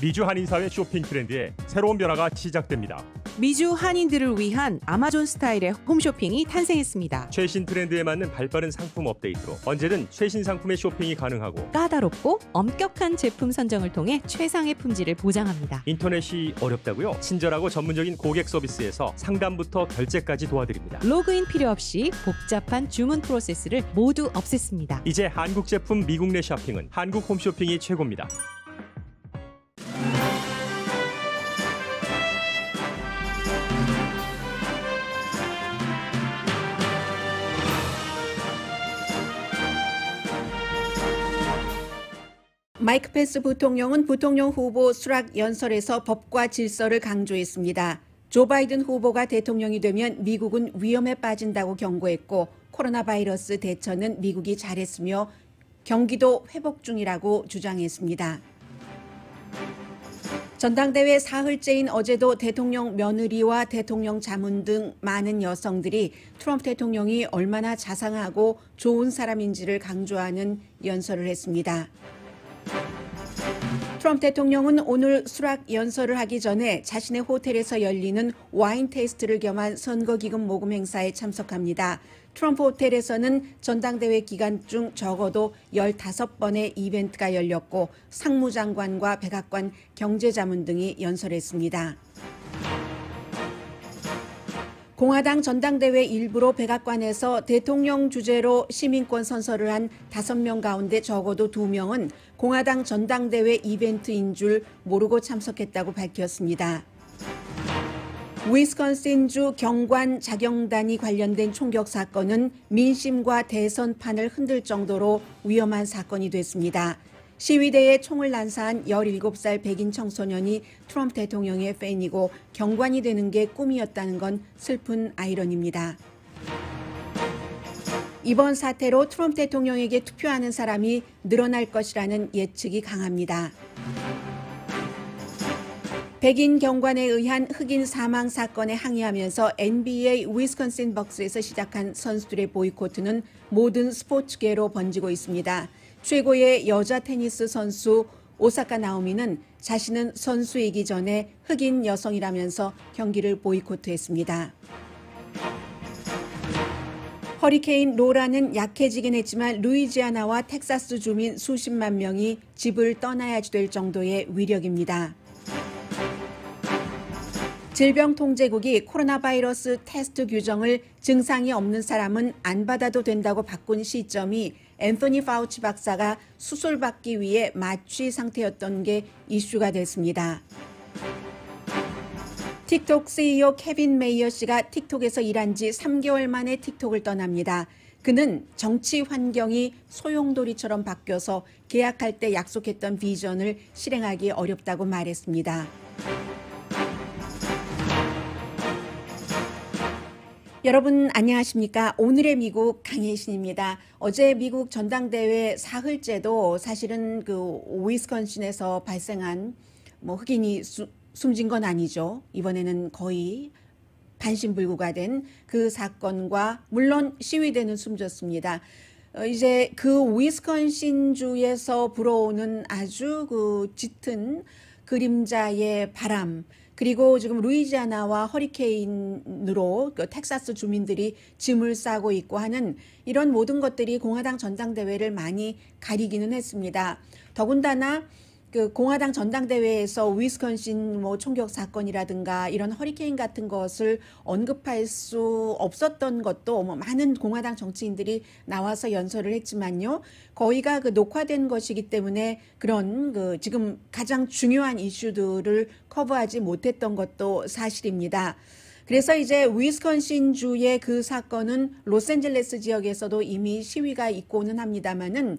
미주 한인사회 쇼핑 트렌드에 새로운 변화가 시작됩니다. 미주 한인들을 위한 아마존 스타일의 홈쇼핑이 탄생했습니다. 최신 트렌드에 맞는 발빠른 상품 업데이트로 언제든 최신 상품의 쇼핑이 가능하고 까다롭고 엄격한 제품 선정을 통해 최상의 품질을 보장합니다. 인터넷이 어렵다고요? 친절하고 전문적인 고객 서비스에서 상담부터 결제까지 도와드립니다. 로그인 필요 없이 복잡한 주문 프로세스를 모두 없앴습니다. 이제 한국 제품 미국 내 쇼핑은 한국 홈쇼핑이 최고입니다. 마이크 펜스 부통령은 부통령 후보 수락 연설에서 법과 질서를 강조했습니다. 조 바이든 후보가 대통령이 되면 미국은 위험에 빠진다고 경고했고 코로나 바이러스 대처는 미국이 잘했으며 경기도 회복 중이라고 주장했습니다. 전당대회 사흘째인 어제도 대통령 며느리와 대통령 자문 등 많은 여성들이 트럼프 대통령이 얼마나 자상하고 좋은 사람인지를 강조하는 연설을 했습니다. 트럼프 대통령은 오늘 수락 연설을 하기 전에 자신의 호텔에서 열리는 와인 테이스트를 겸한 선거기금 모금 행사에 참석합니다. 트럼프 호텔에서는 전당대회 기간 중 적어도 15번의 이벤트가 열렸고 상무장관과 백악관 경제자문 등이 연설했습니다. 공화당 전당대회 일부로 백악관에서 대통령 주제로 시민권 선서를 한 5명 가운데 적어도 2명은 공화당 전당대회 이벤트인 줄 모르고 참석했다고 밝혔습니다. 위스콘신주 경관 자경단이 관련된 총격 사건은 민심과 대선판을 흔들 정도로 위험한 사건이 됐습니다. 시위대에 총을 난사한 17살 백인 청소년이 트럼프 대통령의 팬이고 경관이 되는 게 꿈이었다는 건 슬픈 아이러니입니다. 이번 사태로 트럼프 대통령에게 투표하는 사람이 늘어날 것이라는 예측이 강합니다. 백인 경관에 의한 흑인 사망 사건에 항의하면서 NBA 위스콘신 벅스에서 시작한 선수들의 보이콧은 모든 스포츠계로 번지고 있습니다. 최고의 여자 테니스 선수 오사카 나오미는 자신은 선수이기 전에 흑인 여성이라면서 경기를 보이콧했습니다. 허리케인 로라는 약해지긴 했지만 루이지아나와 텍사스 주민 수십만 명이 집을 떠나야 될 정도의 위력입니다. 질병통제국이 코로나 바이러스 테스트 규정을 증상이 없는 사람은 안 받아도 된다고 바꾼 시점이 앤서니 파우치 박사가 수술받기 위해 마취 상태였던 게 이슈가 됐습니다. 틱톡 CEO 케빈 메이어 씨가 틱톡에서 일한 지 3개월 만에 틱톡을 떠납니다. 그는 정치 환경이 소용돌이처럼 바뀌어서 계약할 때 약속했던 비전을 실행하기 어렵다고 말했습니다. 여러분 안녕하십니까? 오늘의 미국 강혜신입니다. 어제 미국 전당대회 사흘째도 사실은 그 위스콘신에서 발생한 뭐 흑인이 수, 숨진 건 아니죠. 이번에는 거의 반신불구가 된 그 사건과 물론 시위대는 숨졌습니다. 어, 이제 그 위스콘신 주에서 불어오는 아주 그 짙은 그림자의 바람 그리고 지금 루이지아나와 허리케인으로 그 텍사스 주민들이 짐을 싸고 있고 하는 이런 모든 것들이 공화당 전당대회를 많이 가리기는 했습니다. 더군다나 그 공화당 전당대회에서 위스콘신 뭐 총격 사건이라든가 이런 허리케인 같은 것을 언급할 수 없었던 것도 뭐 많은 공화당 정치인들이 나와서 연설을 했지만요. 거의가 그 녹화된 것이기 때문에 그런 그 지금 가장 중요한 이슈들을 커버하지 못했던 것도 사실입니다. 그래서 이제 위스콘신 주의 그 사건은 로스앤젤레스 지역에서도 이미 시위가 있고는 합니다마는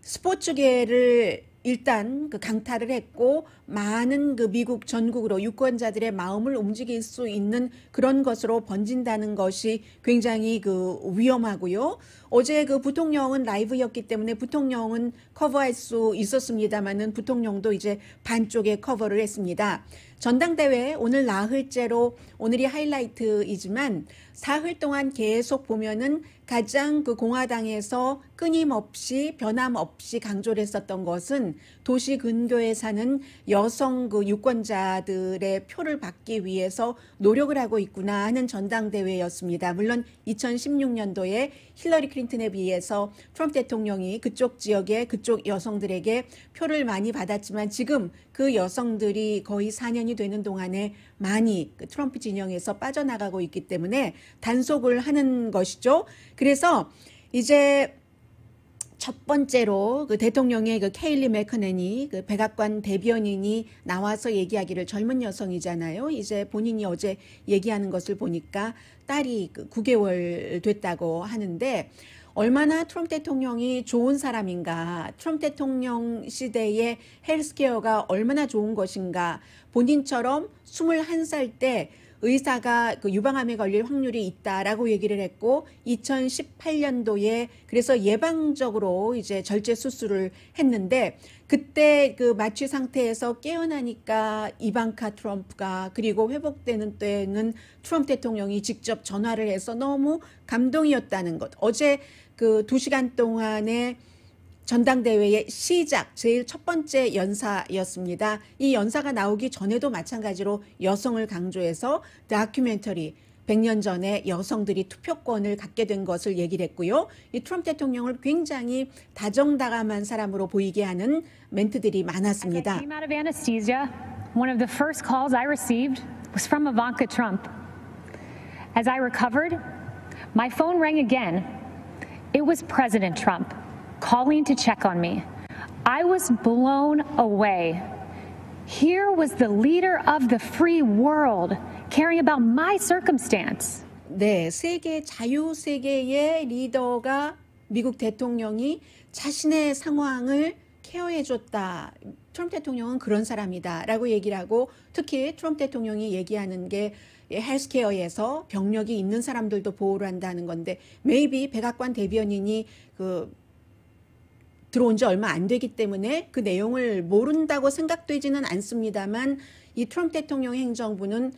스포츠계를 일단 그강탈을 했고 많은 그 미국 전국으로 유권자들의 마음을 움직일 수 있는 그런 것으로 번진다는 것이 굉장히 그 위험하고요. 어제 그 부통령은 라이브였기 때문에 부통령은 커버할 수 있었습니다만은 부통령도 이제 반쪽에 커버를 했습니다. 전당대회 오늘 나흘째로 오늘이 하이라이트이지만 사흘 동안 계속 보면은 가장 그 공화당에서 끊임없이 변함없이 강조를 했었던 것은 도시 근교에 사는 여성 그 유권자들의 표를 받기 위해서 노력을 하고 있구나 하는 전당대회였습니다. 물론 2016년도에 힐러리 클린턴에 비해서 트럼프 대통령이 그쪽 지역에 그쪽 여성들에게 표를 많이 받았지만 지금 그 여성들이 거의 4년이 되는 동안에 많이 그 트럼프 진영에서 빠져나가고 있기 때문에 단속을 하는 것이죠. 그래서 이제 첫 번째로 그 대통령의 그 케일리 맥커넨이 그 백악관 대변인이 나와서 얘기하기를 젊은 여성이잖아요. 이제 본인이 어제 얘기하는 것을 보니까 딸이 그 9개월 됐다고 하는데 얼마나 트럼프 대통령이 좋은 사람인가, 트럼프 대통령 시대의 헬스케어가 얼마나 좋은 것인가, 본인처럼 21살 때 의사가 그 유방암에 걸릴 확률이 있다라고 얘기를 했고 2018년도에 그래서 예방적으로 이제 절제 수술을 했는데 그때 그 마취 상태에서 깨어나니까 이방카 트럼프가 그리고 회복되는 때는 트럼프 대통령이 직접 전화를 해서 너무 감동이었다는 것. 어제 그 2시간 동안에 전당대회의 시작, 제일 첫 번째 연사였습니다. 이 연사가 나오기 전에도 마찬가지로 여성을 강조해서 다큐멘터리, 100년 전에 여성들이 투표권을 갖게 된 것을 얘기를 했고요. 이 트럼프 대통령을 굉장히 다정다감한 사람으로 보이게 하는 멘트들이 많았습니다. One of the first calls I received was from Ivanka Trump. As I recovered, my phone rang again. It was President Trump. calling to check on me. I was blown away. Here was the leader of the free world caring about my circumstance. 네, 세계 자유 세계의 리더가 미국 대통령이 자신의 상황을 케어해줬다. 트럼프 대통령은 그런 사람이다. 라고 얘기를 하고 특히 트럼프 대통령이 얘기하는 게 헬스케어에서 병력이 있는 사람들도 보호를 한다는 건데, m a y 백악관 대변인이 그 들어온 지 얼마 안 되기 때문에 그 내용을 모른다고 생각되지는 않습니다만 이 트럼프 대통령 행정부는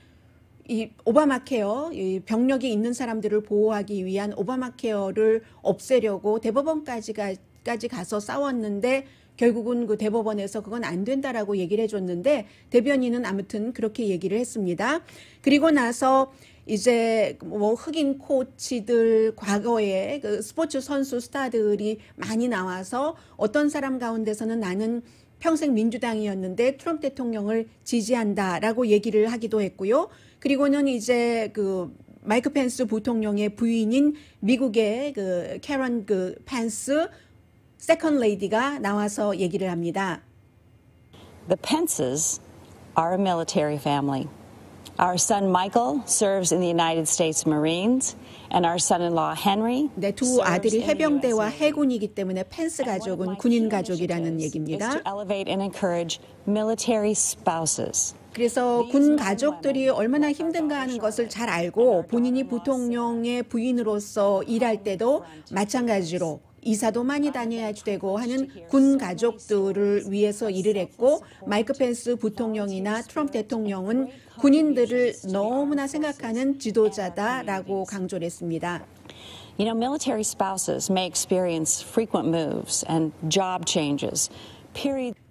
이 오바마 케어, 이 병력이 있는 사람들을 보호하기 위한 오바마 케어를 없애려고 대법원까지 가, 까지 가서 싸웠는데 결국은 그 대법원에서 그건 안 된다라고 얘기를 해줬는데 대변인은 아무튼 그렇게 얘기를 했습니다. 그리고 나서 이제 뭐 흑인 코치들 과거에 그 스포츠 선수 스타들이 많이 나와서 어떤 사람 가운데서는 나는 평생 민주당이었는데 트럼프 대통령을 지지한다라고 얘기를 하기도 했고요. 그리고는 이제 그 마이크 펜스 부통령의 부인인 미국의 그 캐런 그 펜스 세컨 레이디가 나와서 얘기를 합니다. The Pences are a military family. 네, 두 아들이 해병대와 해군이기 때문에 펜스 가족은 군인 가족이라는 얘기입니다. 그래서 군 가족들이 얼마나 힘든가 하는 것을 잘 알고 본인이 부통령의 부인으로서 일할 때도 마찬가지로 이사도 많이 다녀야지 되고 하는 군 가족들을 위해서 일을 했고 마이크 펜스 부통령이나 트럼프 대통령은 군인들을 너무나 생각하는 지도자다라고 강조를 했습니다. You know, military spouses may experience frequent moves and job changes.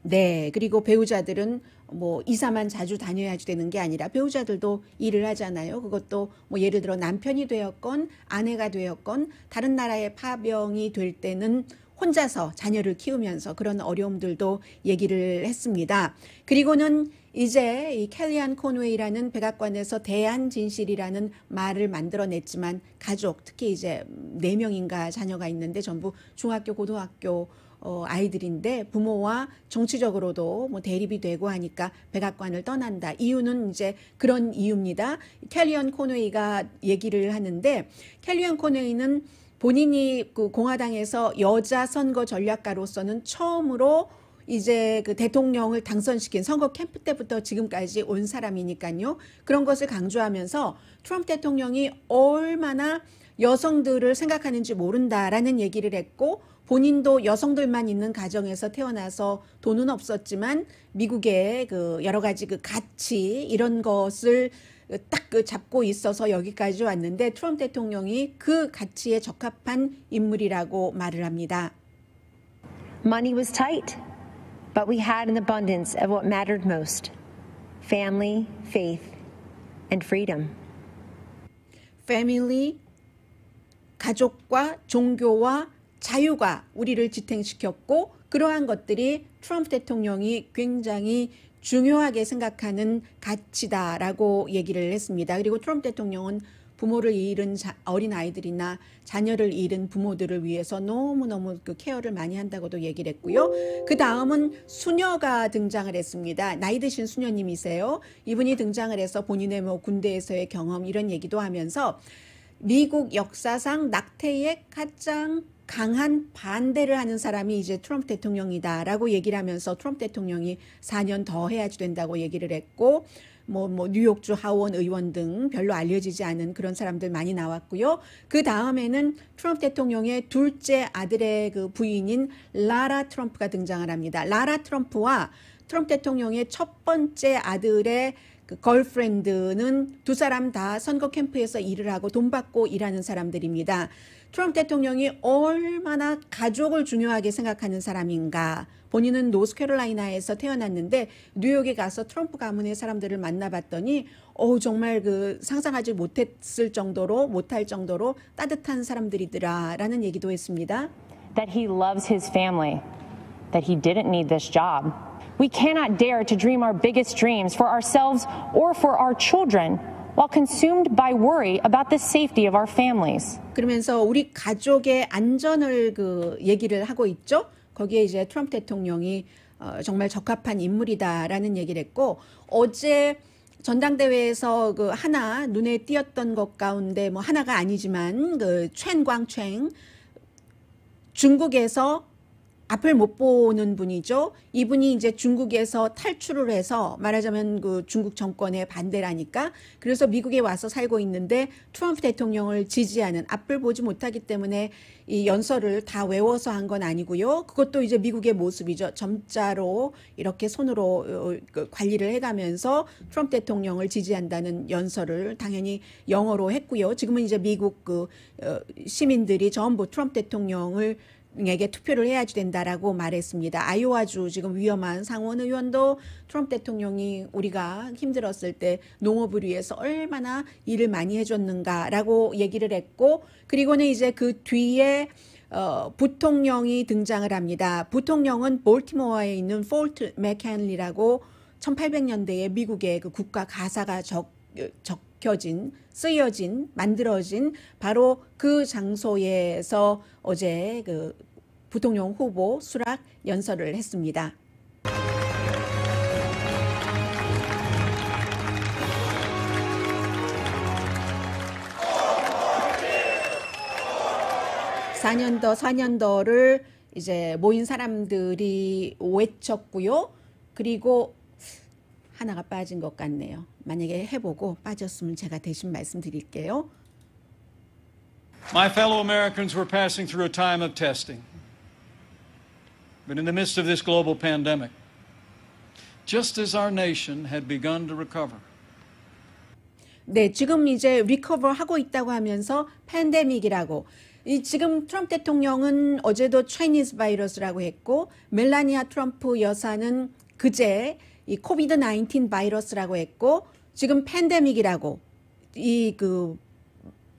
네, 그리고 배우자들은 뭐 이사만 자주 다녀야지 되는 게 아니라 배우자들도 일을 하잖아요. 그것도 뭐 예를 들어 남편이 되었건 아내가 되었건 다른 나라의 파병이 될 때는 혼자서 자녀를 키우면서 그런 어려움들도 얘기를 했습니다. 그리고는 이제 이 켈리안 코노웨이라는 백악관에서 대한 진실이라는 말을 만들어냈지만 가족 특히 이제 네 명인가 자녀가 있는데 전부 중학교 고등학교 어, 아이들인데 부모와 정치적으로도 뭐 대립이 되고 하니까 백악관을 떠난다. 이유는 이제 그런 이유입니다. 캘리언 코너이가 얘기를 하는데 캘리언 코너이는 본인이 그 공화당에서 여자 선거 전략가로서는 처음으로 이제 그 대통령을 당선시킨 선거 캠프 때부터 지금까지 온 사람이니까요. 그런 것을 강조하면서 트럼프 대통령이 얼마나 여성들을 생각하는지 모른다라는 얘기를 했고 본인도 여성들만 있는 가정에서 태어나서 돈은 없었지만 미국의 그 여러 가지 그 가치 이런 것을 딱그 잡고 있어서 여기까지 왔는데 트럼프 대통령이 그 가치에 적합한 인물이라고 말을 합니다. Money was tight, but we had an abundance of what mattered most: family, faith, and freedom. family 가족과 종교와 자유가 우리를 지탱시켰고 그러한 것들이 트럼프 대통령이 굉장히 중요하게 생각하는 가치다라고 얘기를 했습니다. 그리고 트럼프 대통령은 부모를 잃은 자, 어린 아이들이나 자녀를 잃은 부모들을 위해서 너무너무 그 케어를 많이 한다고도 얘기를 했고요. 그 다음은 수녀가 등장을 했습니다. 나이 드신 수녀님이세요. 이분이 등장을 해서 본인의 뭐 군대에서의 경험 이런 얘기도 하면서 미국 역사상 낙태의 가장 강한 반대를 하는 사람이 이제 트럼프 대통령이다라고 얘기를 하면서 트럼프 대통령이 4년 더 해야지 된다고 얘기를 했고 뭐, 뭐, 뉴욕주 하원 의원 등 별로 알려지지 않은 그런 사람들 많이 나왔고요. 그 다음에는 트럼프 대통령의 둘째 아들의 그 부인인 라라 트럼프가 등장을 합니다. 라라 트럼프와 트럼프 대통령의 첫 번째 아들의 그 걸프렌드는 두 사람 다 선거 캠프에서 일을 하고 돈 받고 일하는 사람들입니다. 트럼프 대통령이 얼마나 가족을 중요하게 생각하는 사람인가. 본인은 노스캐롤라이나에서 태어났는데 뉴욕에 가서 트럼프 가문의 사람들을 만나봤더니 어 정말 그 상상하지 못했을 정도로 못할 정도로 따뜻한 사람들이더라라는 얘기도 했습니다. That he loves his family. That he didn't need this job. We cannot dare to dream our biggest dreams for ourselves or for our children while consumed by worry about the safety of our families. 그러면서 우리 가족의 안전을 그 얘기를 하고 있죠. 거기에 이제 트럼프 대통령이 어, 정말 적합한 인물이다라는 얘기를 했고 어제 전당대회에서 그 하나 눈에 띄었던 것 가운데 뭐 하나가 아니지만 그 첸광첸 중국에서 앞을 못 보는 분이죠. 이분이 이제 중국에서 탈출을 해서 말하자면 그 중국 정권의 반대라니까 그래서 미국에 와서 살고 있는데 트럼프 대통령을 지지하는 앞을 보지 못하기 때문에 이 연설을 다 외워서 한 건 아니고요. 그것도 이제 미국의 모습이죠. 점자로 이렇게 손으로 어, 어, 그 관리를 해가면서 트럼프 대통령을 지지한다는 연설을 당연히 영어로 했고요. 지금은 이제 미국 그 어, 시민들이 전부 트럼프 대통령을 에게 투표를 해야지 된다라고 말했습니다. 아이오와주 지금 위험한 상원 의원도 트럼프 대통령이 우리가 힘들었을 때 농업을 위해서 얼마나 일을 많이 해줬는가라고 얘기를 했고 그리고는 이제 그 뒤에 어, 부통령이 등장을 합니다. 부통령은 볼티모어에 있는 폴트 맥켄리라고 1800년대에 미국의 그 국가 가사가 적, 적혀진, 쓰여진, 만들어진 바로 그 장소에서 어제 그 부통령 후보 수락 연설을 했습니다. 4년더 4년더를 이제 모인 사람들이 외쳤고요. 그리고 하나가 빠진 것 같네요. 만약에 해보고 빠졌으면 제가 대신 말씀드릴게요. My fellow Americans were passing through a time of testing. But in the midst of this global pandemic, just as our nation had begun to recover, 네, 지금 이제 리커버 하고 있다고 하면서 팬데믹이라고 이 지금 트럼프 대통령은 어제도 차이니즈 바이러스라고 했고 멜라니아 트럼프 여사는 그제 이 코비드 19 바이러스라고 했고 지금 팬데믹이라고 이그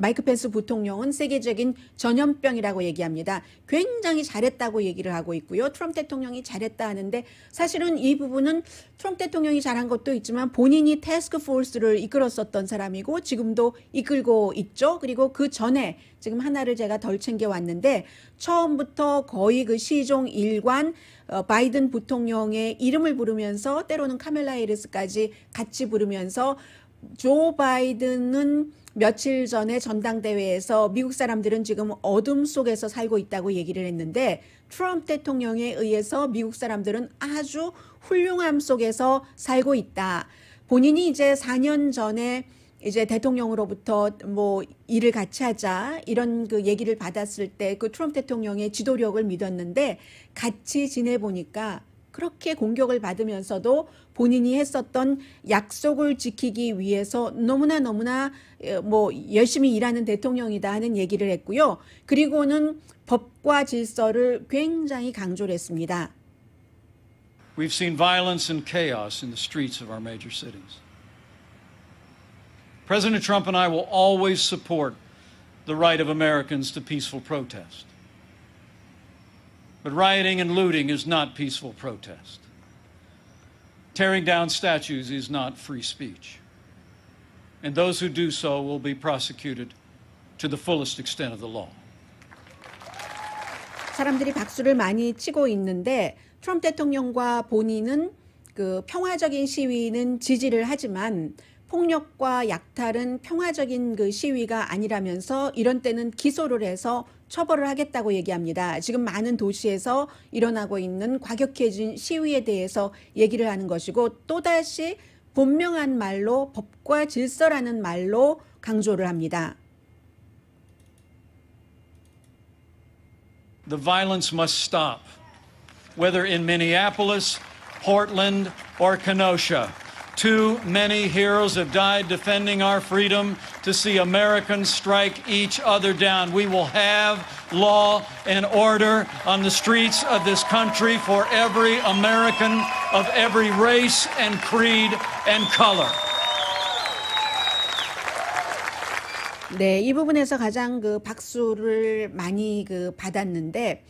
마이크 펜스 부통령은 세계적인 전염병이라고 얘기합니다. 굉장히 잘했다고 얘기를 하고 있고요. 트럼프 대통령이 잘했다 하는데 사실은 이 부분은 트럼프 대통령이 잘한 것도 있지만 본인이 태스크 포스를 이끌었었던 사람이고 지금도 이끌고 있죠. 그리고 그 전에 지금 하나를 제가 덜 챙겨왔는데 처음부터 거의 그 시종 일관 어, 바이든 부통령의 이름을 부르면서 때로는 카멜라 이리스까지 같이 부르면서 조 바이든은 며칠 전에 전당대회에서 미국 사람들은 지금 어둠 속에서 살고 있다고 얘기를 했는데 트럼프 대통령에 의해서 미국 사람들은 아주 훌륭함 속에서 살고 있다. 본인이 이제 4년 전에 이제 대통령으로부터 뭐 일을 같이 하자 이런 그 얘기를 받았을 때 그 트럼프 대통령의 지도력을 믿었는데 같이 지내보니까 그렇게 공격을 받으면서도 본인이 했었던 약속을 지키기 위해서 너무나 너무나 뭐 열심히 일하는 대통령이다 하는 얘기를 했고요. 그리고는 법과 질서를 굉장히 강조를 했습니다. We've seen violence and chaos in the streets of our major cities. President Trump and I will always support the right of Americans to peaceful protest. But rioting and looting is not peaceful protest. Tearing down statues is not free speech. And those who do so will be prosecuted to the fullest extent of the law. 사람들이 박수를 많이 치고 있는데 트럼프 대통령과 본인은 그 평화적인 시위는 지지를 하지만 폭력과 약탈은 평화적인 그 시위가 아니라면서 이런 때는 기소를 해서 처벌을 하겠다고 얘기합니다. 지금 많은 도시에서 일어나고 있는 과격해진 시위에 대해서 얘기를 하는 것이고 또다시 분명한 말로 법과 질서라는 말로 강조를 합니다. The violence must stop, whether in Minneapolis, Portland, or Kenosha. Too many heroes have died defending our freedom to see Americans strike each other down. We will have law and order on the streets of this country for every American of every race and creed and color. 네, 이 부분에서 가장 그 박수를 많이 그 받았는데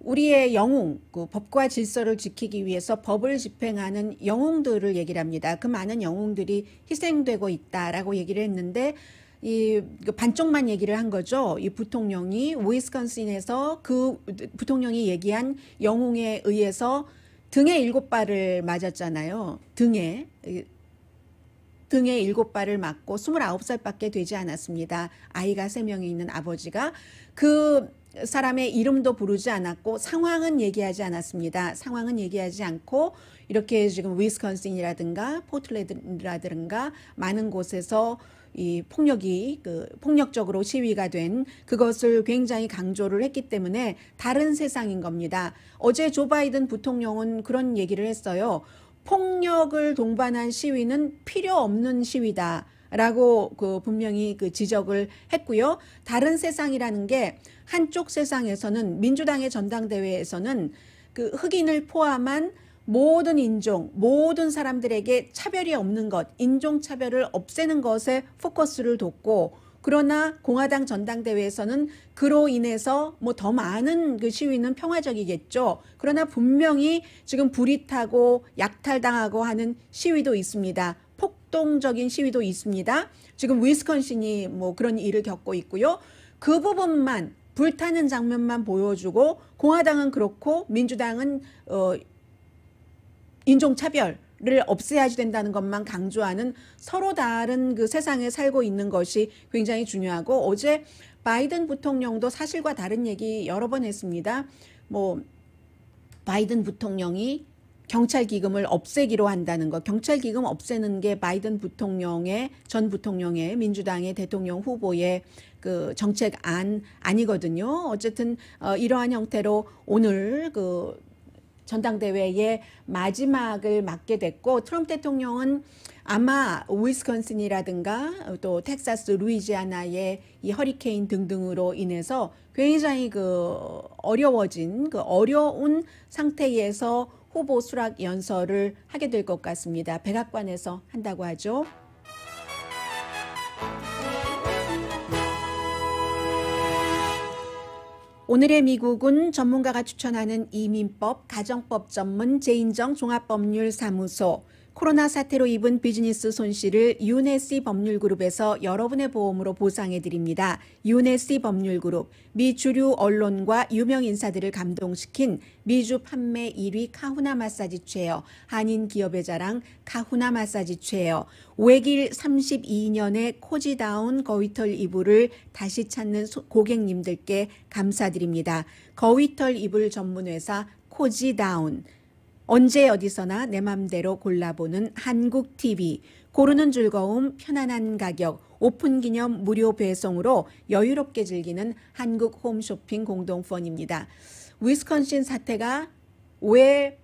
우리의 영웅, 그 법과 질서를 지키기 위해서 법을 집행하는 영웅들을 얘기를 합니다. 그 많은 영웅들이 희생되고 있다라고 얘기를 했는데 이 그 반쪽만 얘기를 한 거죠. 이 부통령이 위스콘신에서 그 부통령이 얘기한 영웅에 의해서 등에 일곱 발을 맞았잖아요. 등에 등에 일곱 발을 맞고 2 9 살밖에 되지 않았습니다. 아이가 세 명이 있는 아버지가 그 사람의 이름도 부르지 않았고 상황은 얘기하지 않았습니다. 상황은 얘기하지 않고 이렇게 지금 위스콘신이라든가 포틀랜드라든가 많은 곳에서 이 폭력이 그 폭력적으로 시위가 된 그것을 굉장히 강조를 했기 때문에 다른 세상인 겁니다. 어제 조 바이든 부통령은 그런 얘기를 했어요. 폭력을 동반한 시위는 필요 없는 시위다. 라고 그 분명히 그 지적을 했고요. 다른 세상이라는 게 한쪽 세상에서는 민주당의 전당대회에서는 그 흑인을 포함한 모든 인종, 모든 사람들에게 차별이 없는 것, 인종 차별을 없애는 것에 포커스를 뒀고 그러나 공화당 전당대회에서는 그로 인해서 뭐 더 많은 그 시위는 평화적이겠죠. 그러나 분명히 지금 불이 타고 약탈당하고 하는 시위도 있습니다. 폭동적인 시위도 있습니다. 지금 위스콘신이 뭐 그런 일을 겪고 있고요. 그 부분만 불타는 장면만 보여주고 공화당은 그렇고 민주당은 어, 인종차별 을 없애야지 된다는 것만 강조하는 서로 다른 그 세상에 살고 있는 것이 굉장히 중요하고 어제 바이든 부통령도 사실과 다른 얘기 여러 번 했습니다. 뭐 바이든 부통령이 경찰 기금을 없애기로 한다는 것. 경찰 기금 없애는 게 바이든 부통령의 전 부통령의 민주당의 대통령 후보의 그 정책 안 아니거든요. 어쨌든 어, 이러한 형태로 오늘 그 전당대회의 마지막을 맞게 됐고 트럼프 대통령은 아마 위스콘신이라든가 또 텍사스, 루이지아나의 이 허리케인 등등으로 인해서 굉장히 그 어려워진 그 어려운 상태에서 후보 수락 연설을 하게 될 것 같습니다. 백악관에서 한다고 하죠. 오늘의 미국은 전문가가 추천하는 이민법, 가정법 전문 제인정 종합법률사무소, 코로나 사태로 입은 비즈니스 손실을 유네시 법률그룹에서 여러분의 보험으로 보상해 드립니다. 유네시 법률그룹, 미 주류 언론과 유명 인사들을 감동시킨 미주 판매 1위 카후나 마사지 최어 한인 기업의 자랑 카후나 마사지 최어 외길 32년의 코지다운 거위털 이불을 다시 찾는 고객님들께 감사드립니다. 거위털 이불 전문회사 코지다운 언제 어디서나 내 맘대로 골라보는 한국 TV. 고르는 즐거움, 편안한 가격, 오픈 기념 무료 배송으로 여유롭게 즐기는 한국 홈쇼핑 공동펀입니다. 위스콘신 사태가 왜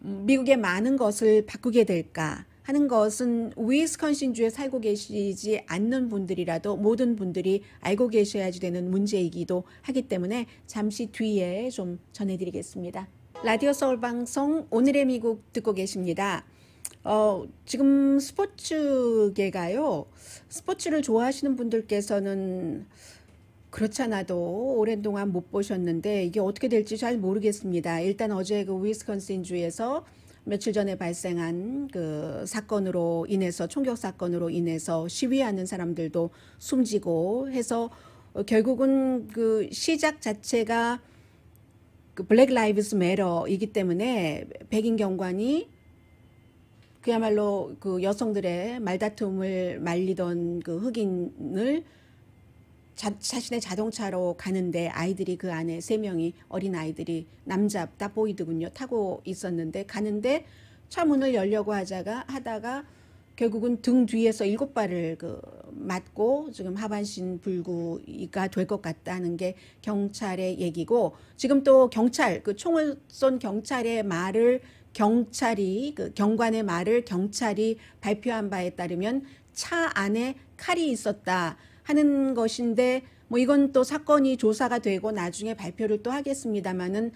미국의 많은 것을 바꾸게 될까? 하는 것은 위스콘신주에 살고 계시지 않는 분들이라도 모든 분들이 알고 계셔야지 되는 문제이기도 하기 때문에 잠시 뒤에 좀 전해드리겠습니다. 라디오 서울 방송 오늘의 미국 듣고 계십니다. 어, 지금 스포츠계가요. 스포츠를 좋아하시는 분들께서는 그렇잖아도 오랜 동안 못 보셨는데 이게 어떻게 될지 잘 모르겠습니다. 일단 어제 그 위스콘신 주에서 며칠 전에 발생한 그 사건으로 인해서 총격 사건으로 인해서 시위하는 사람들도 숨지고 해서 결국은 그 시작 자체가 그 블랙 라이브스 매러이기 때문에 백인 경관이 그야말로 그 여성들의 말다툼을 말리던 그 흑인을 자, 자 신의 자동차로 가는데 아이들이 그 안에 세 명이 어린 아이들이 남자 다보이더군요 타고 있었는데 가는데 차 문을 열려고 하자가 하다가 결국은 등 뒤에서 일곱 발을 그 맞고 지금 하반신 불구가 될 것 같다는 게 경찰의 얘기고 지금 또 경찰 그 총을 쏜 경찰의 말을 경찰이 그 경관의 말을 경찰이 발표한 바에 따르면 차 안에 칼이 있었다 하는 것인데 뭐 이건 또 사건이 조사가 되고 나중에 발표를 또 하겠습니다마는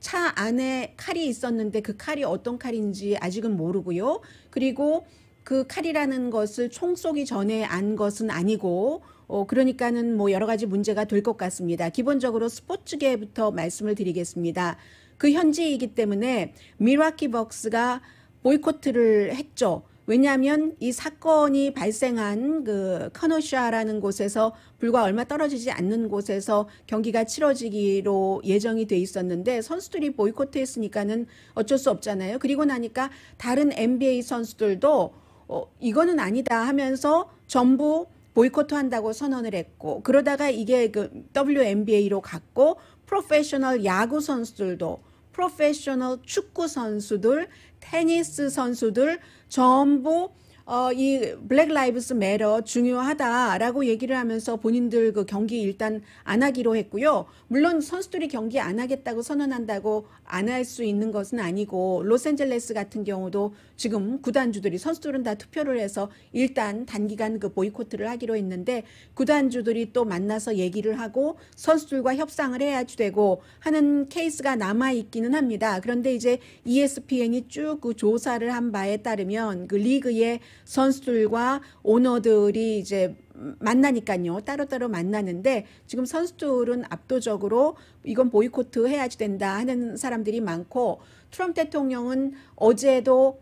차 안에 칼이 있었는데 그 칼이 어떤 칼인지 아직은 모르고요. 그리고 그 칼이라는 것을 총 쏘기 전에 안 것은 아니고 어, 그러니까는 뭐 여러 가지 문제가 될 것 같습니다. 기본적으로 스포츠계부터 말씀을 드리겠습니다. 그 현지이기 때문에 미라키 벅스가 보이콧을 했죠. 왜냐하면 이 사건이 발생한 그커노시라는 곳에서 불과 얼마 떨어지지 않는 곳에서 경기가 치러지기로 예정이 돼 있었는데 선수들이 보이콧했으니까는 어쩔 수 없잖아요. 그리고 나니까 다른 NBA 선수들도 어, 이거는 아니다 하면서 전부 보이콧한다고 선언을 했고 그러다가 이게 그 WNBA로 갔고 프로페셔널 야구 선수들도 프로페셔널 축구 선수들, 테니스 선수들 전부 어, 이 블랙 라이브스 매러 중요하다라고 얘기를 하면서 본인들 그 경기 일단 안 하기로 했고요. 물론 선수들이 경기 안 하겠다고 선언한다고 안 할 수 있는 것은 아니고 로스앤젤레스 같은 경우도 지금 구단주들이 선수들은 다 투표를 해서 일단 단기간 그 보이콧을 하기로 했는데 구단주들이 또 만나서 얘기를 하고 선수들과 협상을 해야지 되고 하는 케이스가 남아 있기는 합니다. 그런데 이제 ESPN이 쭉 그 조사를 한 바에 따르면 그리그에 선수들과 오너들이 이제 만나니까요. 따로따로 만나는데 지금 선수들은 압도적으로 이건 보이코트 해야지 된다 하는 사람들이 많고 트럼프 대통령은 어제도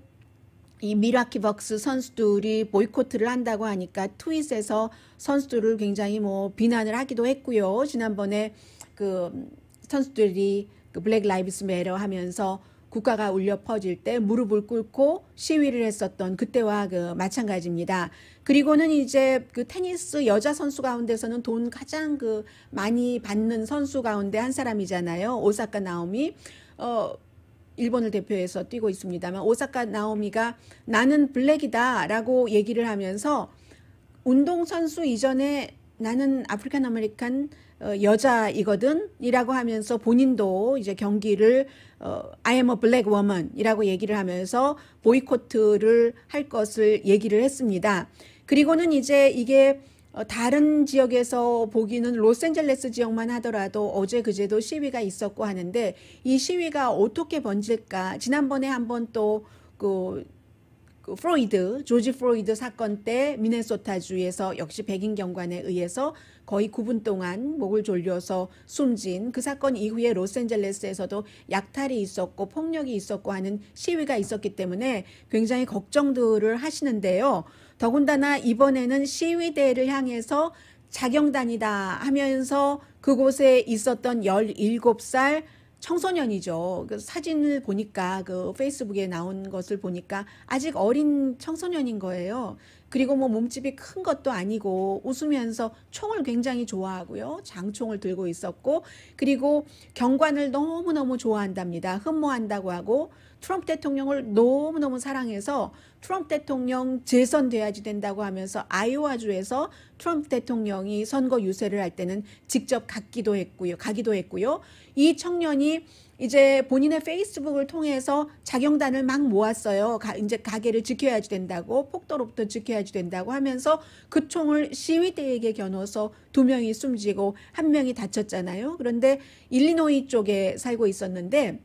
이 미라키 벅스 선수들이 보이코트를 한다고 하니까 트윗에서 선수들을 굉장히 뭐 비난을 하기도 했고요. 지난번에 그 선수들이 그 블랙 라이브스 메러 하면서 국가가 울려 퍼질 때 무릎을 꿇고 시위를 했었던 그때와 그 마찬가지입니다. 그리고는 이제 그 테니스 여자 선수 가운데서는 돈 가장 그 많이 받는 선수 가운데 한 사람이잖아요. 오사카 나오미. 어, 일본을 대표해서 뛰고 있습니다만 오사카 나오미가 나는 블랙이다라고 얘기를 하면서 운동선수 이전에 나는 아프리칸 아메리칸 어, 여자이거든이라고 하면서 본인도 이제 경기를 어, I am a black woman 이라고 얘기를 하면서 보이콧을 할 것을 얘기를 했습니다. 그리고는 이제 이게 어, 다른 지역에서 보기는 로스앤젤레스 지역만 하더라도 어제 그제도 시위가 있었고 하는데 이 시위가 어떻게 번질까 지난번에 한번 또그 그 프로이드, 조지 프로이드 사건 때 미네소타주에서 역시 백인 경관에 의해서 거의 9분 동안 목을 졸려서 숨진 그 사건 이후에 로스앤젤레스에서도 약탈이 있었고 폭력이 있었고 하는 시위가 있었기 때문에 굉장히 걱정들을 하시는데요. 더군다나 이번에는 시위대를 향해서 자경단이다 하면서 그곳에 있었던 17살 청소년이죠. 그 사진을 보니까 그 페이스북에 나온 것을 보니까 아직 어린 청소년인 거예요. 그리고 뭐 몸집이 큰 것도 아니고 웃으면서 총을 굉장히 좋아하고요. 장총을 들고 있었고 그리고 경관을 너무너무 좋아한답니다. 흠모한다고 하고 트럼프 대통령을 너무너무 사랑해서 트럼프 대통령 재선돼야지 된다고 하면서 아이오와주에서 트럼프 대통령이 선거 유세를 할 때는 직접 갔기도 했고요. 가기도 했고요. 이 청년이 이제 본인의 페이스북을 통해서 자경단을 막 모았어요. 가, 이제 가게를 지켜야지 된다고 폭도로부터 지켜야지 된다고 하면서 그 총을 시위대에게 겨눠서 두 명이 숨지고 한 명이 다쳤잖아요. 그런데 일리노이 쪽에 살고 있었는데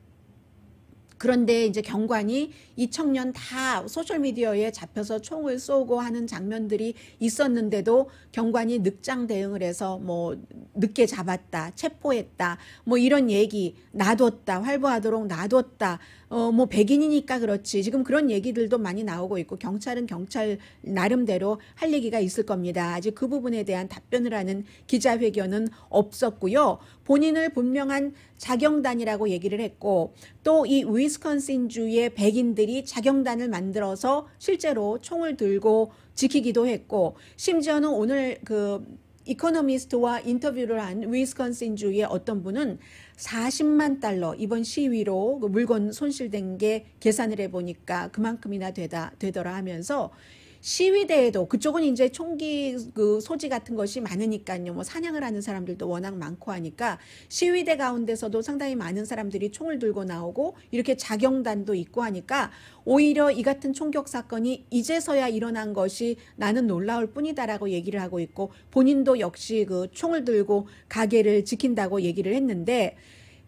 그런데 이제 경관이 이 청년 다 소셜미디어에 잡혀서 총을 쏘고 하는 장면들이 있었는데도 경관이 늑장 대응을 해서 뭐 늦게 잡았다, 체포했다, 뭐 이런 얘기 놔뒀다, 활보하도록 놔뒀다, 어, 뭐 백인이니까 그렇지. 지금 그런 얘기들도 많이 나오고 있고 경찰은 경찰 나름대로 할 얘기가 있을 겁니다. 아직 그 부분에 대한 답변을 하는 기자회견은 없었고요. 본인을 분명한 자경단이라고 얘기를 했고 또 이 위스콘신주의 백인들이 자경단을 만들어서 실제로 총을 들고 지키기도 했고 심지어는 오늘 그 이코노미스트와 인터뷰를 한 위스콘신주의 어떤 분은 40만 달러 이번 시위로 그 물건 손실된 게 계산을 해보니까 그만큼이나 되다 되더라 하면서 시위대에도 그쪽은 이제 총기 그 소지 같은 것이 많으니까요. 뭐 사냥을 하는 사람들도 워낙 많고 하니까 시위대 가운데서도 상당히 많은 사람들이 총을 들고 나오고 이렇게 자경단도 있고 하니까 오히려 이 같은 총격 사건이 이제서야 일어난 것이 나는 놀라울 뿐이다라고 얘기를 하고 있고 본인도 역시 그 총을 들고 가게를 지킨다고 얘기를 했는데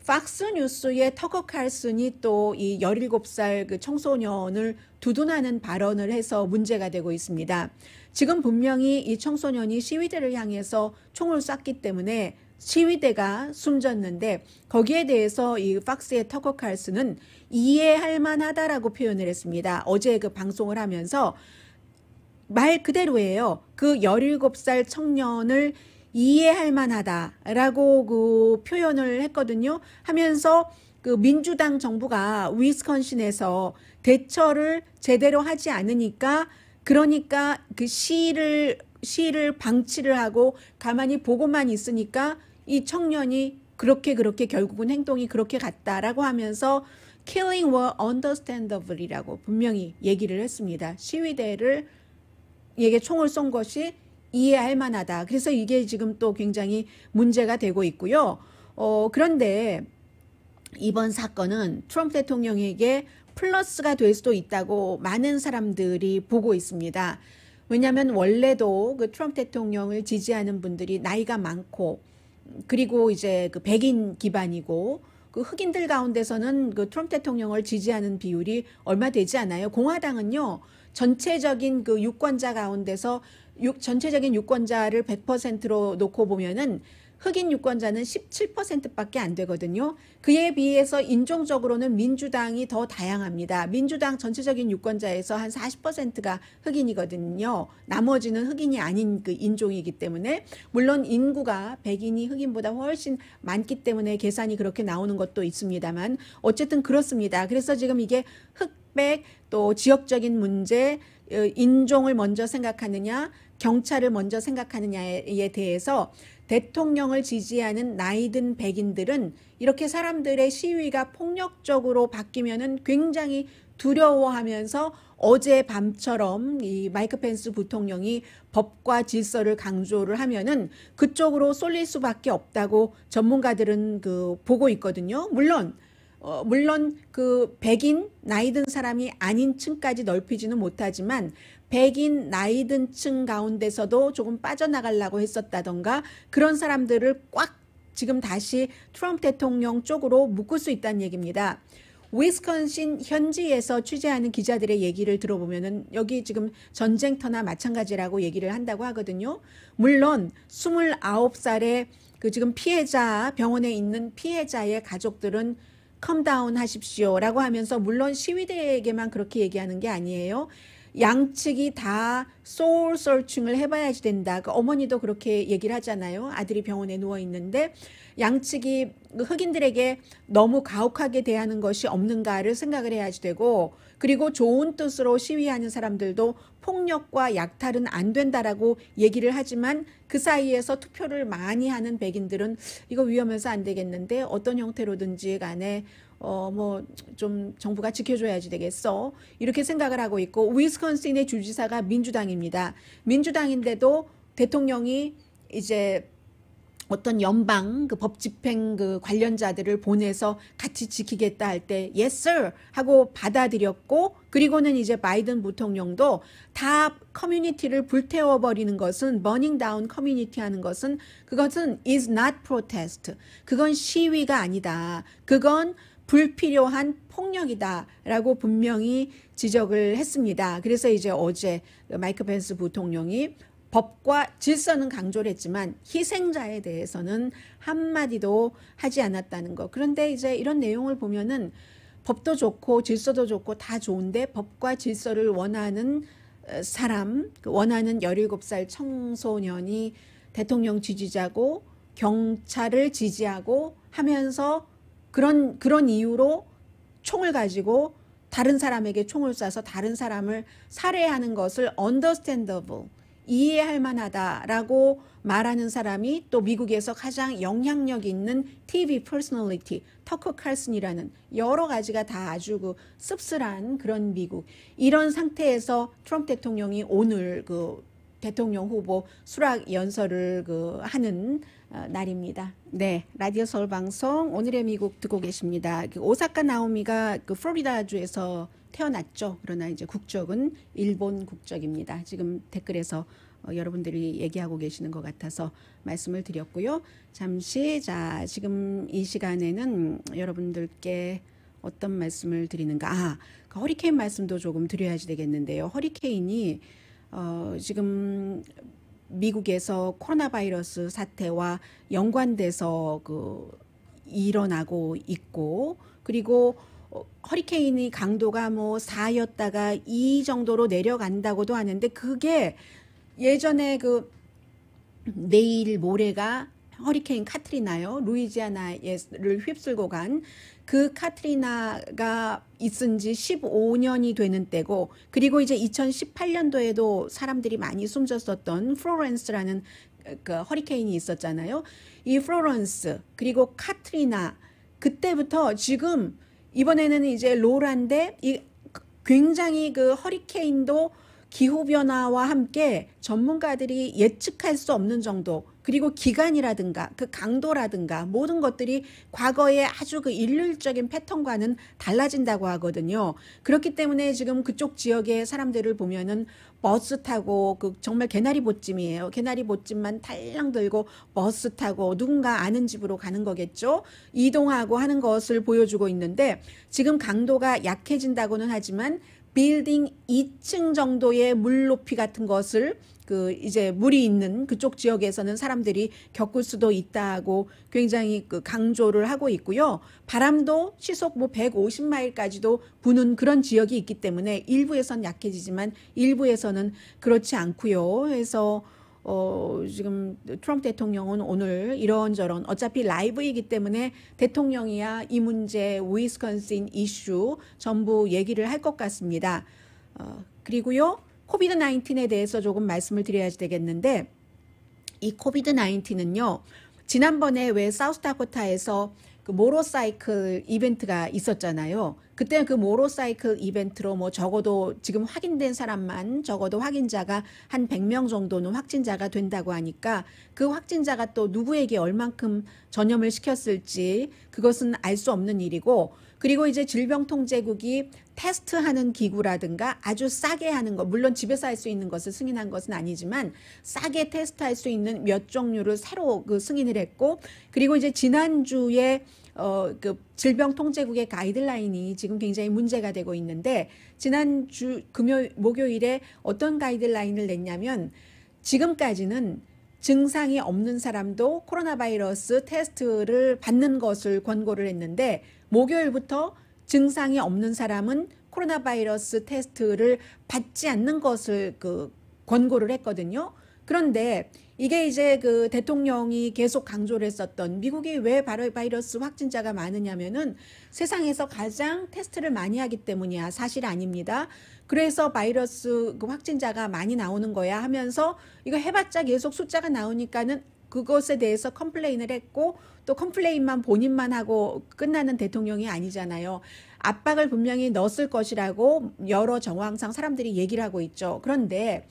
팍스뉴스의 터커 칼슨이 또 이 17살 그 청소년을 두둔하는 발언을 해서 문제가 되고 있습니다. 지금 분명히 이 청소년이 시위대를 향해서 총을 쐈기 때문에 시위대가 숨졌는데 거기에 대해서 이 팍스의 터커 칼슨은 이해할 만하다라고 표현을 했습니다. 어제 그 방송을 하면서 말 그대로예요. 그 17살 청년을 이해할 만하다라고 그 표현을 했거든요. 하면서 그 민주당 정부가 위스콘신에서 대처를 제대로 하지 않으니까 그러니까 그 시를 시를 방치를 하고 가만히 보고만 있으니까 이 청년이 그렇게 그렇게 결국은 행동이 그렇게 갔다라고 하면서 killing were understandable이라고 분명히 얘기를 했습니다. 시위대를 얘게 총을 쏜 것이 이해할 만하다. 그래서 이게 지금 또 굉장히 문제가 되고 있고요. 어, 그런데 이번 사건은 트럼프 대통령에게 플러스가 될 수도 있다고 많은 사람들이 보고 있습니다. 왜냐하면 원래도 그 트럼프 대통령을 지지하는 분들이 나이가 많고 그리고 이제 그 백인 기반이고 그 흑인들 가운데서는 그 트럼프 대통령을 지지하는 비율이 얼마 되지 않아요. 공화당은요 전체적인 그 유권자 가운데서 전체적인 유권자를 100%로 놓고 보면은 흑인 유권자는 17%밖에 안 되거든요. 그에 비해서 인종적으로는 민주당이 더 다양합니다. 민주당 전체적인 유권자에서 한 40%가 흑인이거든요. 나머지는 흑인이 아닌 그 인종이기 때문에 물론 인구가 백인이 흑인보다 훨씬 많기 때문에 계산이 그렇게 나오는 것도 있습니다만 어쨌든 그렇습니다. 그래서 지금 이게 흑백 또 지역적인 문제 어, 인종을 먼저 생각하느냐, 경찰을 먼저 생각하느냐에 대해서 대통령을 지지하는 나이든 백인들은 이렇게 사람들의 시위가 폭력적으로 바뀌면은 굉장히 두려워하면서 어제 밤처럼 이 마이크 펜스 부통령이 법과 질서를 강조를 하면은 그쪽으로 쏠릴 수밖에 없다고 전문가들은 그 보고 있거든요. 물론 어, 물론 그 백인 나이든 사람이 아닌 층까지 넓히지는 못하지만 백인 나이든 층 가운데서도 조금 빠져나가려고 했었다던가 그런 사람들을 꽉 지금 다시 트럼프 대통령 쪽으로 묶을 수 있다는 얘기입니다. 위스콘신 현지에서 취재하는 기자들의 얘기를 들어보면은 여기 지금 전쟁터나 마찬가지라고 얘기를 한다고 하거든요. 물론 29살의 그 지금 피해자 병원에 있는 피해자의 가족들은 컴다운 하십시오라고 하면서 물론 시위대에게만 그렇게 얘기하는 게 아니에요. 양측이 다 소울 설칭을 해봐야지 된다. 그 어머니도 그렇게 얘기를 하잖아요. 아들이 병원에 누워 있는데 양측이 그 흑인들에게 너무 가혹하게 대하는 것이 없는가를 생각을 해야지 되고 그리고 좋은 뜻으로 시위하는 사람들도 폭력과 약탈은 안 된다라고 얘기를 하지만 그 사이에서 투표를 많이 하는 백인들은 이거 위험해서 안 되겠는데 어떤 형태로든지 간에 어, 뭐, 좀 정부가 지켜줘야지 되겠어. 이렇게 생각을 하고 있고, 위스콘신의 주지사가 민주당입니다. 민주당인데도 대통령이 이제 어떤 연방 그 법 집행 그 관련자들을 보내서 같이 지키겠다 할때 yes sir 하고 받아들였고 그리고는 이제 바이든 부통령도 다 커뮤니티를 불태워 버리는 것은 버닝 다운 커뮤니티 하는 것은 그것은 is not protest. 그건 시위가 아니다. 그건 불필요한 폭력이다라고 분명히 지적을 했습니다. 그래서 이제 어제 마이크 펜스 부통령이 법과 질서는 강조를 했지만 희생자에 대해서는 한마디도 하지 않았다는 것. 그런데 이제 이런 내용을 보면은 법도 좋고 질서도 좋고 다 좋은데 법과 질서를 원하는 어, 사람, 그 원하는 17살 청소년이 대통령 지지자고 경찰을 지지하고 하면서 그런 그런 이유로 총을 가지고 다른 사람에게 총을 쏴서 다른 사람을 살해하는 것을 understandable 이해할 만하다라고 말하는 사람이 또 미국에서 가장 영향력 있는 TV 퍼스널리티 터커 칼슨이라는 여러 가지가 다 아주 그 씁쓸한 그런 미국 이런 상태에서 트럼프 대통령이 오늘 그 대통령 후보 수락 연설을 그 하는 어, 날입니다. 네, 라디오 서울 방송 오늘의 미국 듣고 계십니다. 그 오사카 나오미가 그 플로리다 주에서 태어났죠. 그러나 이제 국적은 일본 국적입니다. 지금 댓글에서 어, 여러분들이 얘기하고 계시는 것 같아서 말씀을 드렸고요. 잠시 자 지금 이 시간에는 여러분들께 어떤 말씀을 드리는가? 아, 그 허리케인 말씀도 조금 드려야지 되겠는데요. 허리케인이 어, 지금 미국에서 코로나 바이러스 사태와 연관돼서 그 일어나고 있고 그리고 어, 허리케인의 강도가 뭐 4였다가 2 정도로 내려간다고도 하는데 그게 예전에 그 내일 모레가 허리케인 카트리나요. 루이지아나를 휩쓸고 간그 카트리나가 있은 지 15년이 되는 때고 그리고 이제 2018년도에도 사람들이 많이 숨졌었던 플로렌스라는 그 허리케인이 있었잖아요. 이플로렌스 그리고 카트리나 그때부터 지금 이번에는 이제 로란데 이 굉장히 그 허리케인도 기후 변화와 함께 전문가들이 예측할 수 없는 정도 그리고 기간이라든가 그 강도라든가 모든 것들이 과거의 아주 그 일률적인 패턴과는 달라진다고 하거든요. 그렇기 때문에 지금 그쪽 지역의 사람들을 보면은 버스 타고 그 정말 개나리 보찜이에요. 개나리 보찜만 달랑 들고 버스 타고 누군가 아는 집으로 가는 거겠죠. 이동하고 하는 것을 보여주고 있는데 지금 강도가 약해진다고는 하지만 빌딩 2층 정도의 물 높이 같은 것을 그 이제 물이 있는 그쪽 지역에서는 사람들이 겪을 수도 있다고 굉장히 그 강조를 하고 있고요. 바람도 시속 뭐 150마일까지도 부는 그런 지역이 있기 때문에 일부에선 약해지지만 일부에서는 그렇지 않고요. 그래서 어, 지금 트럼프 대통령은 오늘 이런저런 어차피 라이브이기 때문에 대통령이야 이 문제 위스콘신 이슈 전부 얘기를 할 것 같습니다. 어, 그리고요. 코비드 19에 대해서 조금 말씀을 드려야 지 되겠는데 이 코비드 19은요. 지난번에 왜 사우스다코타에서 그 모로사이클 이벤트가 있었잖아요. 그때 는그 모로사이클 이벤트로 뭐 적어도 지금 확인된 사람만 적어도 확인자가 한 100명 정도는 확진자가 된다고 하니까 그 확진자가 또 누구에게 얼만큼 전염을 시켰을지 그것은 알 수 없는 일이고 그리고 이제 질병통제국이 테스트하는 기구라든가 아주 싸게 하는 것, 물론 집에서 할 수 있는 것을 승인한 것은 아니지만 싸게 테스트할 수 있는 몇 종류를 새로 그 승인을 했고 그리고 이제 지난주에 어그 질병통제국의 가이드라인이 지금 굉장히 문제가 되고 있는데 지난주 금요 일 목요일에 어떤 가이드라인을 냈냐면 지금까지는 증상이 없는 사람도 코로나 바이러스 테스트를 받는 것을 권고를 했는데 목요일부터 증상이 없는 사람은 코로나 바이러스 테스트를 받지 않는 것을 그 권고를 했거든요. 그런데 이게 이제 그 대통령이 계속 강조를 했었던 미국이 왜 바이러스 로바 확진자가 많으냐면은 세상에서 가장 테스트를 많이 하기 때문이야. 사실 아닙니다. 그래서 바이러스 그 확진자가 많이 나오는 거야 하면서 이거 해봤자 계속 숫자가 나오니까는 그것에 대해서 컴플레인을 했고 또 컴플레인만 본인만 하고 끝나는 대통령이 아니잖아요. 압박을 분명히 넣었을 것이라고 여러 정황상 사람들이 얘기를 하고 있죠. 그런데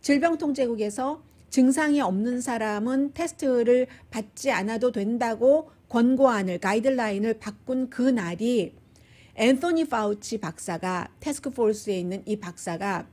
질병통제국에서 증상이 없는 사람은 테스트를 받지 않아도 된다고 권고안을 가이드라인을 바꾼 그 날이 앤소니 파우치 박사가 테스크포스에 있는 이 박사가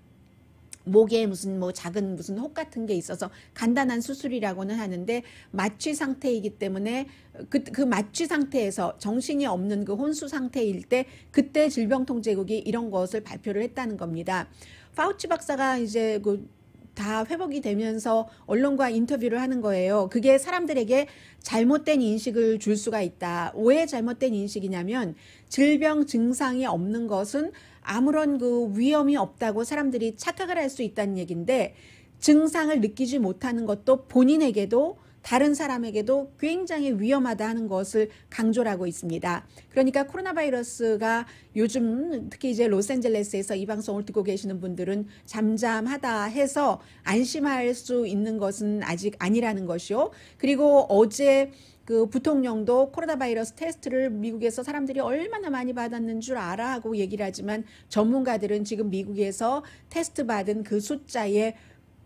목에 무슨 뭐 작은 무슨 혹 같은 게 있어서 간단한 수술이라고는 하는데 마취 상태이기 때문에 그, 그 마취 상태에서 정신이 없는 그 혼수 상태일 때 그때 질병통제국이 이런 것을 발표를 했다는 겁니다. 파우치 박사가 이제 그 다 회복이 되면서 언론과 인터뷰를 하는 거예요. 그게 사람들에게 잘못된 인식을 줄 수가 있다. 왜 잘못된 인식이냐면 질병 증상이 없는 것은 아무런 그 위험이 없다고 사람들이 착각을 할 수 있다는 얘기인데 증상을 느끼지 못하는 것도 본인에게도 다른 사람에게도 굉장히 위험하다는 하 것을 강조를 하고 있습니다. 그러니까 코로나 바이러스가 요즘 특히 이제 로스앤젤레스에서 이 방송을 듣고 계시는 분들은 잠잠하다 해서 안심할 수 있는 것은 아직 아니라는 것이요. 그리고 어제 그 부통령도 코로나 바이러스 테스트를 미국에서 사람들이 얼마나 많이 받았는 줄 알아 하고 얘기를 하지만 전문가들은 지금 미국에서 테스트 받은 그 숫자의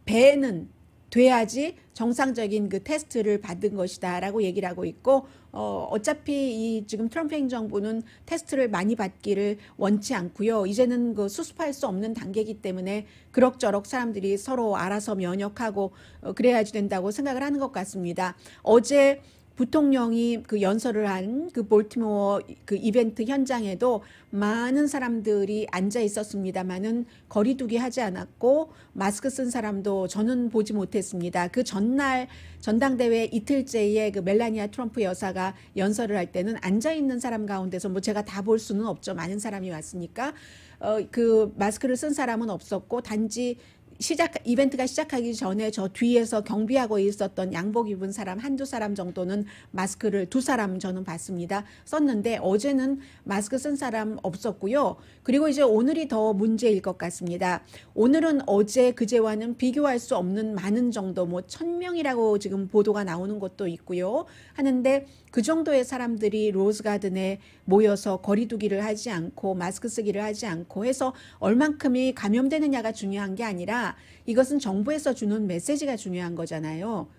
배는 돼야지 정상적인 그 테스트를 받은 것이다라고 얘기를 하고 있고 어 어차피 이 지금 트럼프 행정부는 테스트를 많이 받기를 원치 않고요. 이제는 그 수습할 수 없는 단계이기 때문에 그럭저럭 사람들이 서로 알아서 면역하고 어, 그래야지 된다고 생각을 하는 것 같습니다. 어제 부통령이 그 연설을 한 그 볼티모어 그 이벤트 현장에도 많은 사람들이 앉아 있었습니다만은 거리두기 하지 않았고 마스크 쓴 사람도 저는 보지 못했습니다. 그 전날 전당대회 이틀째에 그 멜라니아 트럼프 여사가 연설을 할 때는 앉아 있는 사람 가운데서 뭐 제가 다 볼 수는 없죠. 많은 사람이 왔으니까 어, 그 마스크를 쓴 사람은 없었고 단지 시작 이벤트가 시작하기 전에 저 뒤에서 경비하고 있었던 양복 입은 사람 한두 사람 정도는 마스크를 두 사람 저는 봤습니다. 썼는데 어제는 마스크 쓴 사람 없었고요. 그리고 이제 오늘이 더 문제일 것 같습니다. 오늘은 어제 그제와는 비교할 수 없는 많은 정도 뭐1 0 0 천명이라고 지금 보도가 나오는 것도 있고요. 하는데 그 정도의 사람들이 로즈 가든에 모여서 거리두기를 하지 않고 마스크 쓰기를 하지 않고 해서 얼만큼이 감염되느냐가 중요한 게 아니라 이것은 정부에서 주는 메시지가 중요한 거잖아요.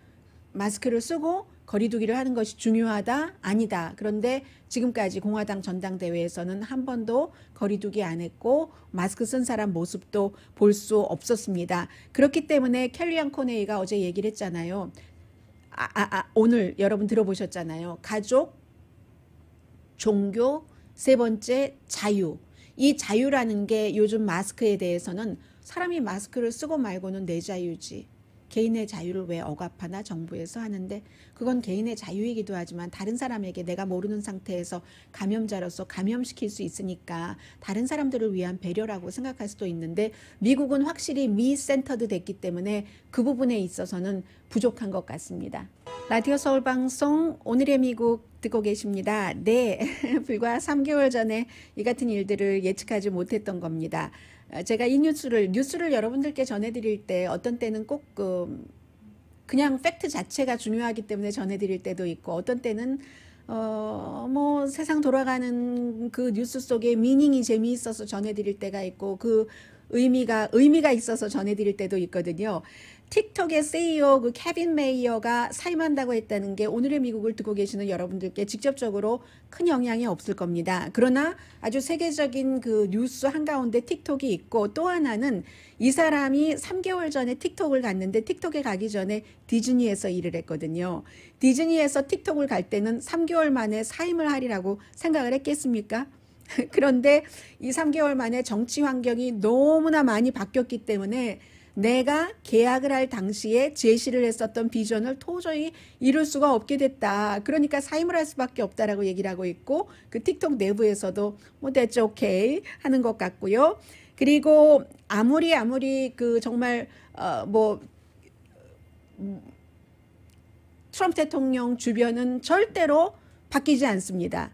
마스크를 쓰고 거리두기를 하는 것이 중요하다 아니다 그런데 지금까지 공화당 전당대회에서는 한 번도 거리두기 안 했고 마스크 쓴 사람 모습도 볼 수 없었습니다 그렇기 때문에 켈리안 코네이가 어제 얘기를 했잖아요 아, 아, 아, 오늘 여러분 들어보셨잖아요. 가족, 종교, 세 번째 자유. 이 자유라는 게 요즘 마스크에 대해서는 사람이 마스크를 쓰고 말고는 내 자유지. 개인의 자유를 왜 억압하나 정부에서 하는데 그건 개인의 자유이기도 하지만 다른 사람에게 내가 모르는 상태에서 감염자로서 감염시킬 수 있으니까 다른 사람들을 위한 배려라고 생각할 수도 있는데 미국은 확실히 미센터드 됐기 때문에 그 부분에 있어서는 부족한 것 같습니다. 라디오 서울 방송 오늘의 미국 듣고 계십니다. 네, 불과 3개월 전에 이 같은 일들을 예측하지 못했던 겁니다. 어, 제가 이 뉴스를 뉴스를 여러분들께 전해드릴 때 어떤 때는 꼭 그, 그냥 팩트 자체가 중요하기 때문에 전해드릴 때도 있고 어떤 때는 어, 뭐 세상 돌아가는 그 뉴스 속에 미닝이 재미있어서 전해드릴 때가 있고 그 의미가 의미가 있어서 전해드릴 때도 있거든요. 틱톡의 CEO 그 케빈 메이어가 사임한다고 했다는 게 오늘의 미국을 듣고 계시는 여러분들께 직접적으로 큰 영향이 없을 겁니다. 그러나 아주 세계적인 그 뉴스 한가운데 틱톡이 있고 또 하나는 이 사람이 3개월 전에 틱톡을 갔는데 틱톡에 가기 전에 디즈니에서 일을 했거든요. 디즈니에서 틱톡을 갈 때는 3개월 만에 사임을 하리라고 생각을 했겠습니까? 그런데 이 3개월 만에 정치 환경이 너무나 많이 바뀌었기 때문에 내가 계약을 할 당시에 제시를 했었던 비전을 도저히 이룰 수가 없게 됐다. 그러니까 사임을 할 수밖에 없다라고 얘기를 하고 있고 그 틱톡 내부에서도 뭐 대체 오케이 하는 것 같고요. 그리고 아무리 아무리 그 정말 어뭐 트럼프 대통령 주변은 절대로 바뀌지 않습니다.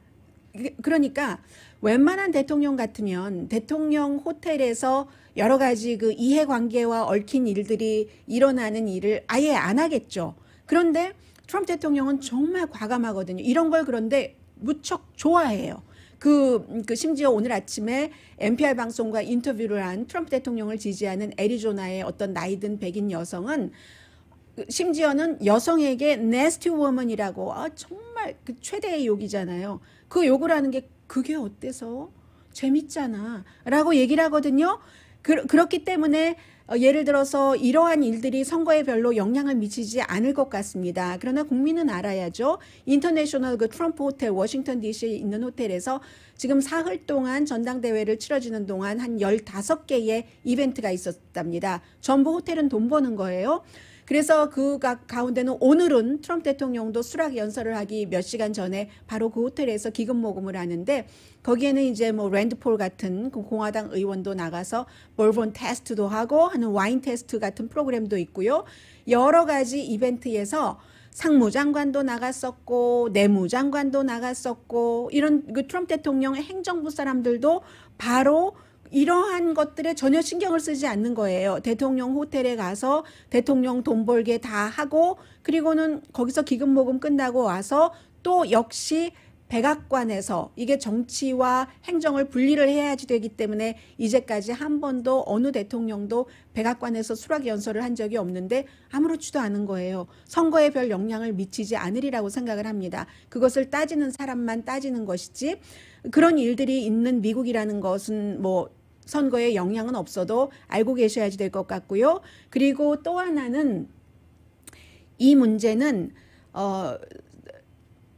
그, 그러니까 웬만한 대통령 같으면 대통령 호텔에서 여러 가지 그 이해관계와 얽힌 일들이 일어나는 일을 아예 안 하겠죠. 그런데 트럼프 대통령은 정말 과감하거든요. 이런 걸 그런데 무척 좋아해요. 그, 그 심지어 오늘 아침에 NPR 방송과 인터뷰를 한 트럼프 대통령을 지지하는 애리조나의 어떤 나이든 백인 여성은 그 심지어는 여성에게 nasty woman이라고 아, 정말 그 최대의 욕이잖아요. 그 욕을 하는 게 그게 어때서? 재밌잖아. 라고 얘기를 하거든요. 그, 그렇기 때문에 어, 예를 들어서 이러한 일들이 선거에 별로 영향을 미치지 않을 것 같습니다. 그러나 국민은 알아야죠. 인터내셔널 그 트럼프 호텔 워싱턴 DC에 있는 호텔에서 지금 사흘 동안 전당대회를 치러지는 동안 한1 5 개의 이벤트가 있었답니다. 전부 호텔은 돈 버는 거예요. 그래서 그 가운데는 오늘은 트럼프 대통령도 수락 연설을 하기 몇 시간 전에 바로 그 호텔에서 기금 모금을 하는데 거기에는 이제 뭐 랜드폴 같은 그 공화당 의원도 나가서 볼본 테스트도 하고 하는 와인 테스트 같은 프로그램도 있고요. 여러 가지 이벤트에서 상무장관도 나갔었고 내무장관도 나갔었고 이런 그 트럼프 대통령의 행정부 사람들도 바로 이러한 것들에 전혀 신경을 쓰지 않는 거예요. 대통령 호텔에 가서 대통령 돈 벌게 다 하고 그리고는 거기서 기금 모금 끝나고 와서 또 역시 백악관에서 이게 정치와 행정을 분리를 해야지 되기 때문에 이제까지 한 번도 어느 대통령도 백악관에서 수락 연설을 한 적이 없는데 아무렇지도 않은 거예요. 선거에 별 영향을 미치지 않으리라고 생각을 합니다. 그것을 따지는 사람만 따지는 것이지 그런 일들이 있는 미국이라는 것은 뭐 선거에 영향은 없어도 알고 계셔야지 될 것 같고요. 그리고 또 하나는 이 문제는 어,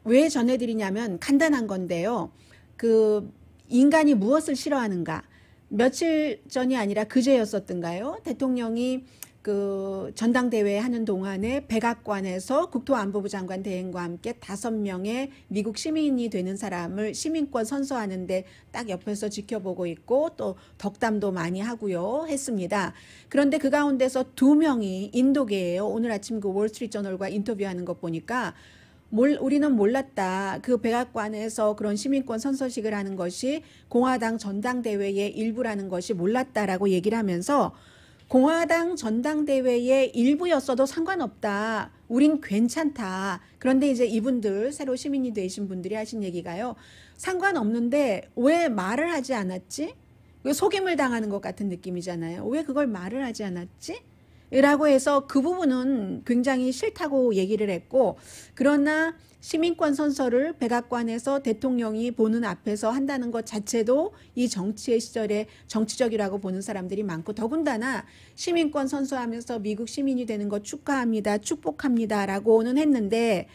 왜 전해드리냐면 간단한 건데요. 그 인간이 무엇을 싫어하는가? 며칠 전이 아니라 그제였었던가요? 대통령이 그 전당대회 하는 동안에 백악관에서 국토안보부 장관 대행과 함께 다섯 명의 미국 시민이 되는 사람을 시민권 선서하는데 딱 옆에서 지켜보고 있고 또 덕담도 많이 하고요 했습니다. 그런데 그 가운데서 두 명이 인도계예요. 오늘 아침 그 월스트리트저널과 인터뷰하는 것 보니까 몰, 우리는 몰랐다. 그 백악관에서 그런 시민권 선서식을 하는 것이 공화당 전당대회의 일부라는 것이 몰랐다라고 얘기를 하면서 공화당 전당대회의 일부였어도 상관없다. 우린 괜찮다. 그런데 이제 이분들 새로 시민이 되신 분들이 하신 얘기가요. 상관없는데 왜 말을 하지 않았지? 왜 속임을 당하는 것 같은 느낌이잖아요. 왜 그걸 말을 하지 않았지? 라고 해서 그 부분은 굉장히 싫다고 얘기를 했고 그러나 시민권 선서를 백악관에서 대통령이 보는 앞에서 한다는 것 자체도 이 정치의 시절에 정치적이라고 보는 사람들이 많고 더군다나 시민권 선서하면서 미국 시민이 되는 것 축하합니다. 축복합니다라고는 했는데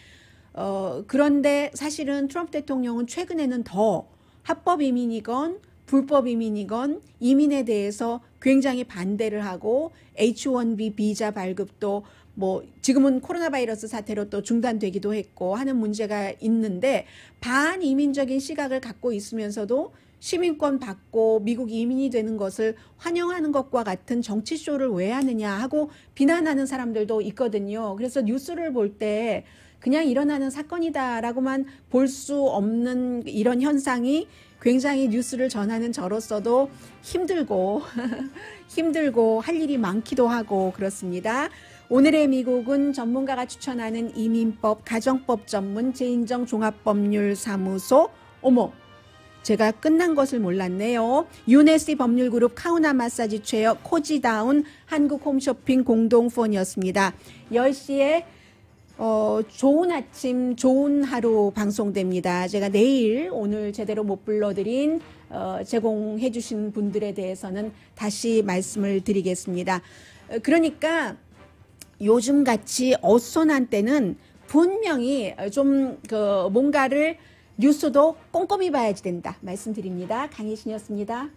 어 그런데 사실은 트럼프 대통령은 최근에는 더 합법 이민이건 불법 이민이건 이민에 대해서 굉장히 반대를 하고 H1B 비자 발급도 뭐 지금은 코로나 바이러스 사태로 또 중단되기도 했고 하는 문제가 있는데 반이민적인 시각을 갖고 있으면서도 시민권 받고 미국 이민이 되는 것을 환영하는 것과 같은 정치쇼를 왜 하느냐 하고 비난하는 사람들도 있거든요. 그래서 뉴스를 볼 때 그냥 일어나는 사건이다라고만 볼 수 없는 이런 현상이 굉장히 뉴스를 전하는 저로서도 힘들고 힘들고 할 일이 많기도 하고 그렇습니다. 오늘의 미국은 전문가가 추천하는 이민법 가정법 전문 재인정 종합법률 사무소 오모 제가 끝난 것을 몰랐네요. 유네스 법률그룹 카우나 마사지 최어 코지다운 한국 홈쇼핑 공동폰이었습니다. 10시에 어, 좋은 아침, 좋은 하루 방송됩니다. 제가 내일 오늘 제대로 못 불러드린 어, 제공해주신 분들에 대해서는 다시 말씀을 드리겠습니다. 어, 그러니까 요즘 같이 어수선한 때는 분명히 좀 그 뭔가를 뉴스도 꼼꼼히 봐야지 된다. 말씀드립니다. 강희신이었습니다.